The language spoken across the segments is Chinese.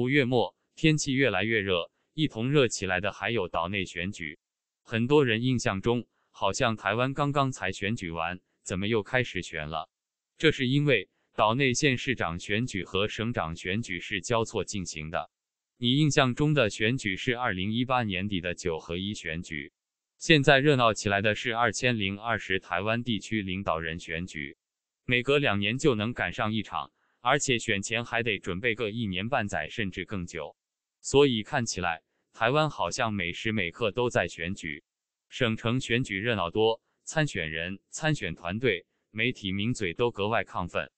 五月末，天气越来越热，一同热起来的还有岛内选举。很多人印象中，好像台湾刚刚才选举完，怎么又开始选了？这是因为岛内县市长选举和省长选举是交错进行的。你印象中的选举是2018年底的九合一选举，现在热闹起来的是2020台湾地区领导人选举，每隔两年就能赶上一场。而且选前还得准备个一年半载，甚至更久，所以看起来台湾好像每时每刻都在选举。省城选举热闹多，参选人、参选团队、媒体、名嘴都格外亢奋。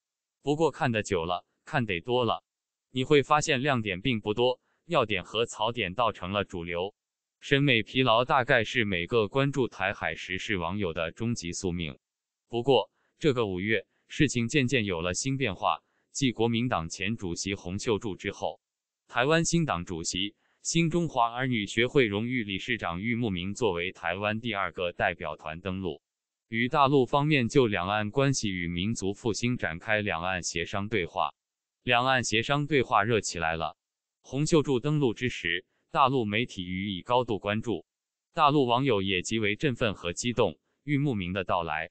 不过看得久了，看得多了，你会发现亮点并不多，要点和槽点倒成了主流。审美疲劳大概是每个关注台海时事网友的终极宿命。不过这个五月，事情渐渐有了新变化。继国民党前主席洪秀柱之后，台湾新党主席、新中华儿女学会荣誉理事长玉慕明作为台湾第二个代表团登陆，与大陆方面就两岸关系与民族复兴展开两岸协商对话。两岸协商对话热起来了。洪秀柱登陆之时，大陆媒体予以高度关注，大陆网友也极为振奋和激动。玉慕明的到来，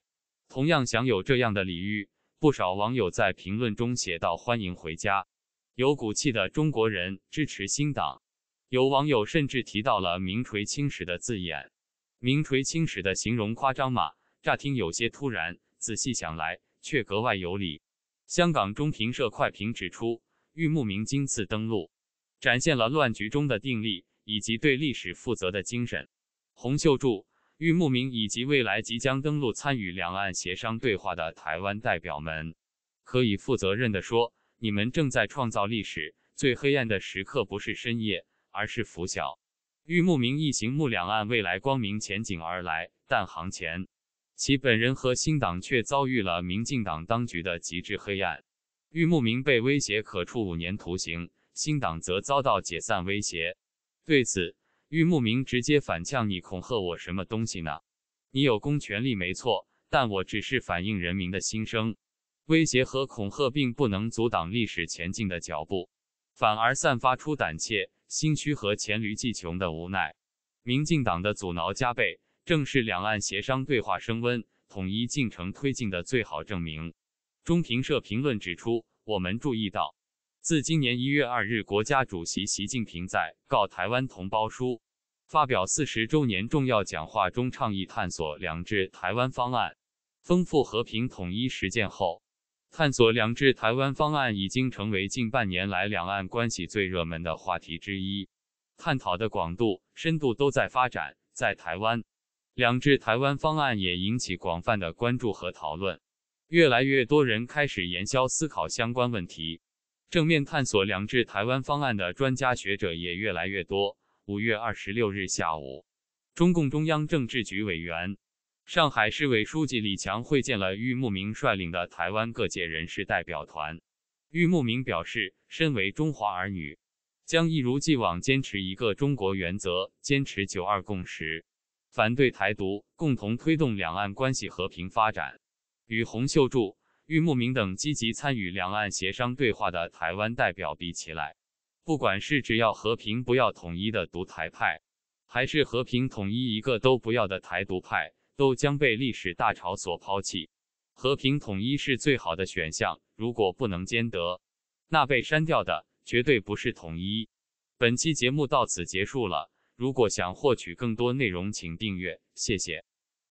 同样享有这样的礼遇。不少网友在评论中写道：“欢迎回家，有骨气的中国人支持新党。”有网友甚至提到了“名垂青史”的字眼，“名垂青史”的形容夸张吗？乍听有些突然，仔细想来却格外有理。香港中评社快评指出：“玉木明今次登陆，展现了乱局中的定力以及对历史负责的精神。”洪秀柱。玉木明以及未来即将登陆参与两岸协商对话的台湾代表们，可以负责任地说，你们正在创造历史。最黑暗的时刻不是深夜，而是拂晓。玉木明一行目两岸未来光明前景而来，但行前，其本人和新党却遭遇了民进党当局的极致黑暗。玉木明被威胁可处五年徒刑，新党则遭到解散威胁。对此，玉慕明直接反呛你：“恐吓我什么东西呢？你有公权力没错，但我只是反映人民的心声。威胁和恐吓并不能阻挡历史前进的脚步，反而散发出胆怯、心虚和黔驴技穷的无奈。民进党的阻挠加倍，正是两岸协商对话升温、统一进程推进的最好证明。”中评社评论指出：“我们注意到。”自今年一月二日，国家主席习近平在《告台湾同胞书》发表四十周年重要讲话中倡议探索“两制台湾方案”，丰富和平统一实践后，探索“两制台湾方案”已经成为近半年来两岸关系最热门的话题之一。探讨的广度、深度都在发展。在台湾，“两制台湾方案”也引起广泛的关注和讨论，越来越多人开始研究思考相关问题。正面探索“两制台湾方案”的专家学者也越来越多。五月二十六日下午，中共中央政治局委员、上海市委书记李强会见了郁慕明率领的台湾各界人士代表团。郁慕明表示，身为中华儿女，将一如既往坚持一个中国原则，坚持九二共识，反对台独，共同推动两岸关系和平发展。与洪秀柱。与牧民等积极参与两岸协商对话的台湾代表比起来，不管是只要和平不要统一的独台派，还是和平统一一个都不要的台独派，都将被历史大潮所抛弃。和平统一是最好的选项，如果不能兼得，那被删掉的绝对不是统一。本期节目到此结束了，如果想获取更多内容，请订阅，谢谢。